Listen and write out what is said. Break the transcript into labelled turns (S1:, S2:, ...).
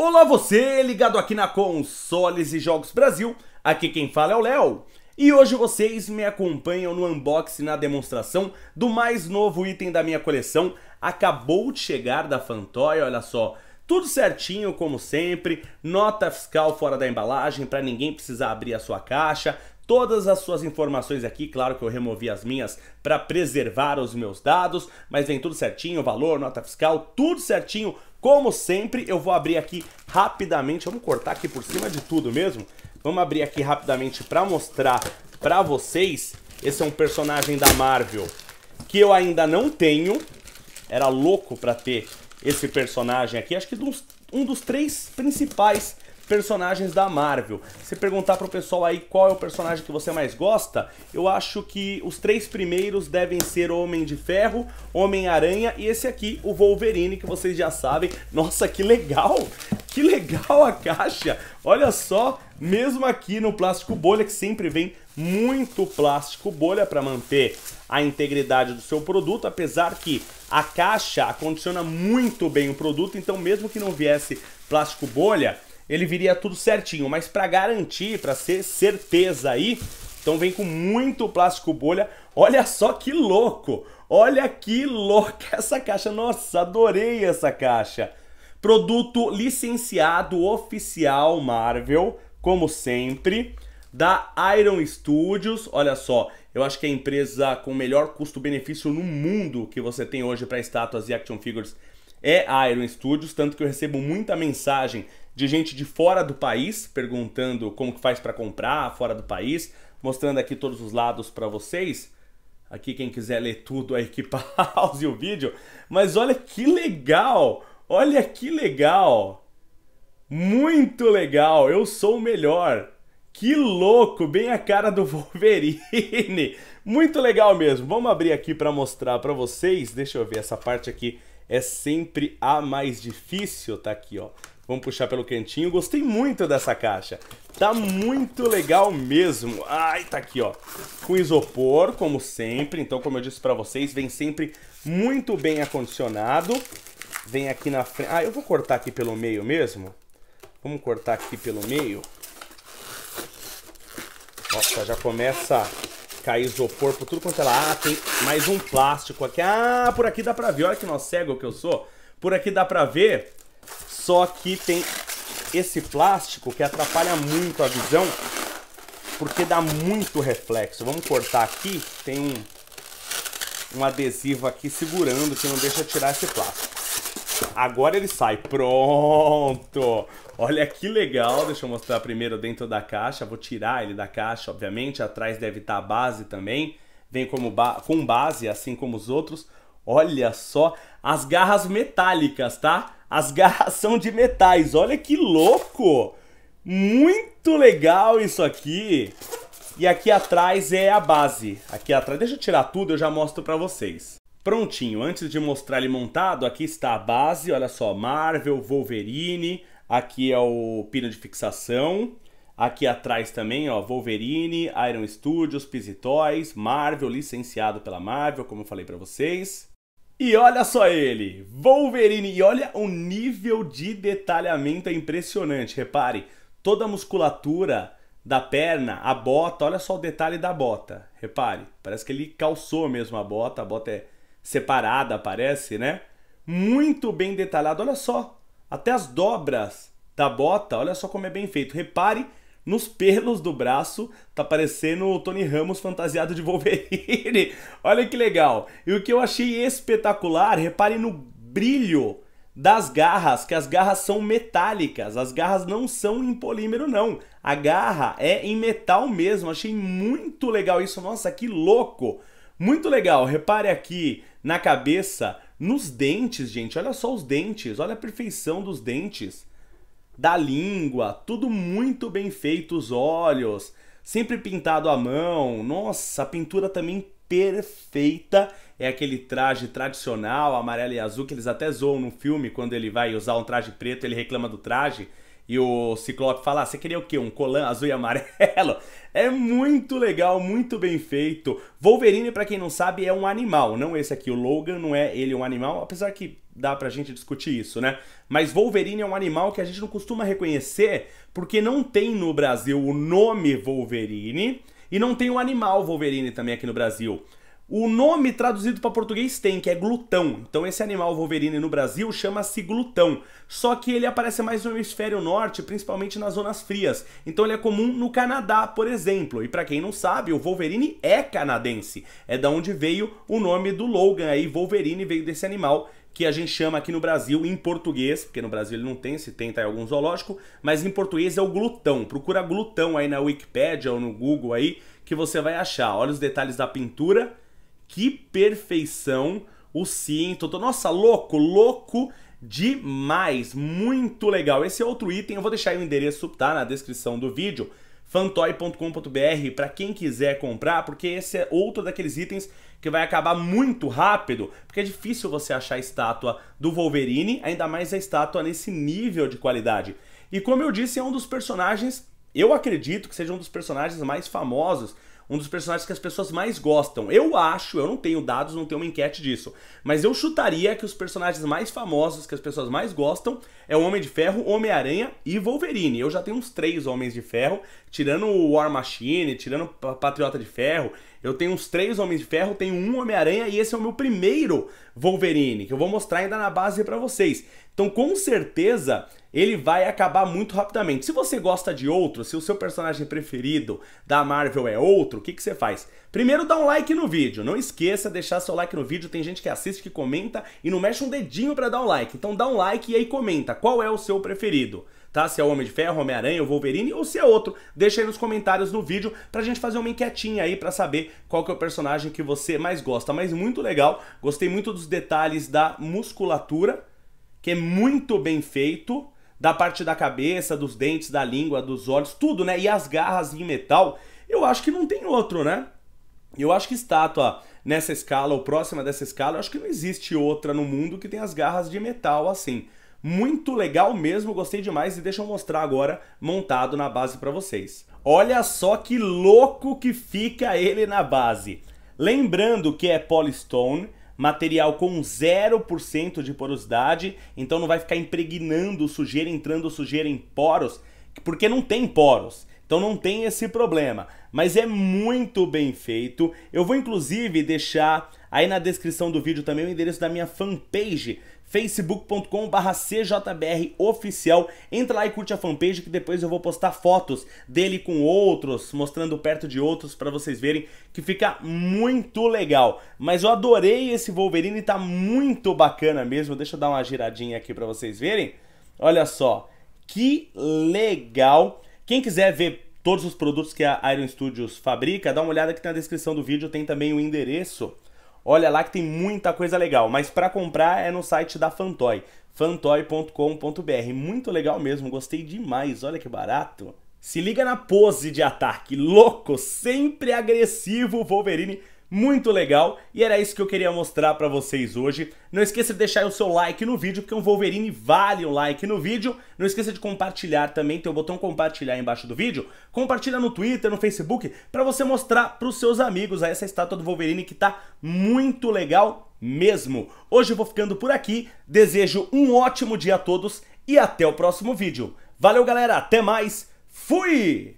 S1: Olá você, ligado aqui na Consoles e Jogos Brasil, aqui quem fala é o Léo. E hoje vocês me acompanham no unboxing na demonstração do mais novo item da minha coleção, acabou de chegar da Fantoy, olha só. Tudo certinho, como sempre, nota fiscal fora da embalagem para ninguém precisar abrir a sua caixa, todas as suas informações aqui, claro que eu removi as minhas para preservar os meus dados, mas vem tudo certinho, valor, nota fiscal, tudo certinho, como sempre, eu vou abrir aqui rapidamente, vamos cortar aqui por cima de tudo mesmo. Vamos abrir aqui rapidamente para mostrar para vocês. Esse é um personagem da Marvel que eu ainda não tenho. Era louco para ter esse personagem aqui, acho que dos, um dos três principais personagens da Marvel. Se perguntar pro pessoal aí qual é o personagem que você mais gosta, eu acho que os três primeiros devem ser Homem de Ferro, Homem-Aranha e esse aqui, o Wolverine, que vocês já sabem. Nossa, que legal! Que legal a caixa! Olha só, mesmo aqui no plástico bolha, que sempre vem muito plástico bolha para manter a integridade do seu produto, apesar que a caixa acondiciona muito bem o produto, então mesmo que não viesse plástico bolha, ele viria tudo certinho, mas para garantir, para ser certeza aí, então vem com muito plástico bolha. Olha só que louco! Olha que louca essa caixa! Nossa, adorei essa caixa! Produto licenciado oficial Marvel, como sempre, da Iron Studios. Olha só, eu acho que é a empresa com melhor custo-benefício no mundo que você tem hoje para estátuas e action figures é Iron Studios, tanto que eu recebo muita mensagem de gente de fora do país perguntando como que faz para comprar fora do país, mostrando aqui todos os lados para vocês. Aqui quem quiser ler tudo aí que pause o vídeo, mas olha que legal! Olha que legal! Muito legal! Eu sou o melhor. Que louco, bem a cara do Wolverine. Muito legal mesmo. Vamos abrir aqui para mostrar para vocês. Deixa eu ver essa parte aqui é sempre a mais difícil, tá aqui, ó. Vamos puxar pelo cantinho. Gostei muito dessa caixa. Tá muito legal mesmo. Ai, tá aqui, ó. Com isopor, como sempre. Então, como eu disse para vocês, vem sempre muito bem acondicionado. Vem aqui na frente. Ah, eu vou cortar aqui pelo meio mesmo. Vamos cortar aqui pelo meio. Nossa, já começa cai isopor por tudo quanto é lá. Ah, tem mais um plástico aqui. Ah, por aqui dá pra ver. Olha que nós cego que eu sou. Por aqui dá pra ver. Só que tem esse plástico que atrapalha muito a visão. Porque dá muito reflexo. Vamos cortar aqui. Tem um, um adesivo aqui segurando que não deixa tirar esse plástico. Agora ele sai. Pronto! Olha que legal. Deixa eu mostrar primeiro dentro da caixa. Vou tirar ele da caixa, obviamente. Atrás deve estar tá a base também. Vem como ba com base, assim como os outros. Olha só as garras metálicas, tá? As garras são de metais. Olha que louco! Muito legal isso aqui. E aqui atrás é a base. Aqui atrás, deixa eu tirar tudo, eu já mostro para vocês. Prontinho, antes de mostrar ele montado, aqui está a base, olha só, Marvel, Wolverine, aqui é o pino de fixação, aqui atrás também, ó, Wolverine, Iron Studios, Pizzitoys, Marvel, licenciado pela Marvel, como eu falei para vocês. E olha só ele, Wolverine, e olha o nível de detalhamento é impressionante, repare, toda a musculatura da perna, a bota, olha só o detalhe da bota, repare, parece que ele calçou mesmo a bota, a bota é separada, parece, né? Muito bem detalhado, olha só. Até as dobras da bota, olha só como é bem feito. Repare nos pelos do braço, tá parecendo o Tony Ramos fantasiado de Wolverine. olha que legal. E o que eu achei espetacular, repare no brilho das garras, que as garras são metálicas, as garras não são em polímero não, a garra é em metal mesmo, achei muito legal isso, nossa que louco, muito legal, repare aqui na cabeça, nos dentes, gente. Olha só os dentes, olha a perfeição dos dentes, da língua, tudo muito bem feito, os olhos, sempre pintado à mão. Nossa, a pintura também perfeita. É aquele traje tradicional, amarelo e azul, que eles até zoam no filme quando ele vai usar um traje preto, ele reclama do traje e o Ciclope fala: ah, você queria o quê? Um colan azul e amarelo? É muito legal, muito bem feito. Wolverine, para quem não sabe, é um animal, não esse aqui. O Logan não é ele um animal, apesar que dá pra gente discutir isso, né? Mas Wolverine é um animal que a gente não costuma reconhecer porque não tem no Brasil o nome Wolverine. E não tem o um animal Wolverine também aqui no Brasil. O nome traduzido para português tem, que é glutão. Então esse animal Wolverine no Brasil chama-se glutão. Só que ele aparece mais no hemisfério norte, principalmente nas zonas frias. Então ele é comum no Canadá, por exemplo. E para quem não sabe, o Wolverine é canadense. É da onde veio o nome do Logan aí, Wolverine veio desse animal que a gente chama aqui no Brasil em português, porque no Brasil ele não tem, se tem tá em algum zoológico, mas em português é o glutão. Procura glutão aí na Wikipedia ou no Google aí que você vai achar. Olha os detalhes da pintura que perfeição o cinto. Nossa, louco, louco demais. Muito legal. Esse é outro item, eu vou deixar o endereço, tá? Na descrição do vídeo fantoy.com.br para quem quiser comprar, porque esse é outro daqueles itens que vai acabar muito rápido, porque é difícil você achar a estátua do Wolverine, ainda mais a estátua nesse nível de qualidade. E como eu disse, é um dos personagens, eu acredito que seja um dos personagens mais famosos um dos personagens que as pessoas mais gostam. Eu acho, eu não tenho dados, não tenho uma enquete disso, mas eu chutaria que os personagens mais famosos, que as pessoas mais gostam, é o Homem de Ferro, Homem-Aranha e Wolverine. Eu já tenho uns três Homens de Ferro, tirando o War Machine, tirando o Patriota de Ferro. Eu tenho uns três Homens de Ferro, tenho um Homem-Aranha e esse é o meu primeiro Wolverine, que eu vou mostrar ainda na base para vocês. Então, com certeza, ele vai acabar muito rapidamente. Se você gosta de outro, se o seu personagem preferido da Marvel é outro, o que, que você faz? Primeiro dá um like no vídeo, não esqueça de deixar seu like no vídeo, tem gente que assiste, que comenta e não mexe um dedinho para dar um like. Então dá um like e aí comenta qual é o seu preferido. Tá? Se é o Homem de Ferro, Homem-Aranha, Wolverine ou se é outro, deixa aí nos comentários no vídeo pra gente fazer uma enquetinha aí pra saber qual que é o personagem que você mais gosta. Mas muito legal, gostei muito dos detalhes da musculatura, que é muito bem feito, da parte da cabeça, dos dentes, da língua, dos olhos, tudo, né? E as garras em metal, eu acho que não tem outro, né? Eu acho que estátua nessa escala ou próxima dessa escala, eu acho que não existe outra no mundo que tem as garras de metal assim. Muito legal mesmo, gostei demais e deixa eu mostrar agora montado na base para vocês. Olha só que louco que fica ele na base. Lembrando que é polystone, material com 0% de porosidade, então não vai ficar impregnando sujeira, entrando sujeira em poros, porque não tem poros. Então não tem esse problema, mas é muito bem feito. Eu vou inclusive deixar aí na descrição do vídeo também o endereço da minha fanpage facebook.com barra CJBR oficial. Entra lá e curte a fanpage que depois eu vou postar fotos dele com outros, mostrando perto de outros para vocês verem que fica muito legal. Mas eu adorei esse Wolverine, tá muito bacana mesmo. Deixa eu dar uma giradinha aqui para vocês verem. Olha só, que legal. Quem quiser ver todos os produtos que a Iron Studios fabrica, dá uma olhada aqui na descrição do vídeo, tem também o endereço Olha lá que tem muita coisa legal, mas para comprar é no site da Fantoy, fantoy.com.br. Muito legal mesmo, gostei demais, olha que barato. Se liga na pose de ataque, louco, sempre agressivo, Wolverine muito legal e era isso que eu queria mostrar para vocês hoje. Não esqueça de deixar o seu like no vídeo, porque um Wolverine vale um like no vídeo. Não esqueça de compartilhar também, tem o botão compartilhar embaixo do vídeo. Compartilha no Twitter, no Facebook, para você mostrar para os seus amigos essa estátua do Wolverine que tá muito legal mesmo. Hoje eu vou ficando por aqui, desejo um ótimo dia a todos e até o próximo vídeo. Valeu galera, até mais, fui!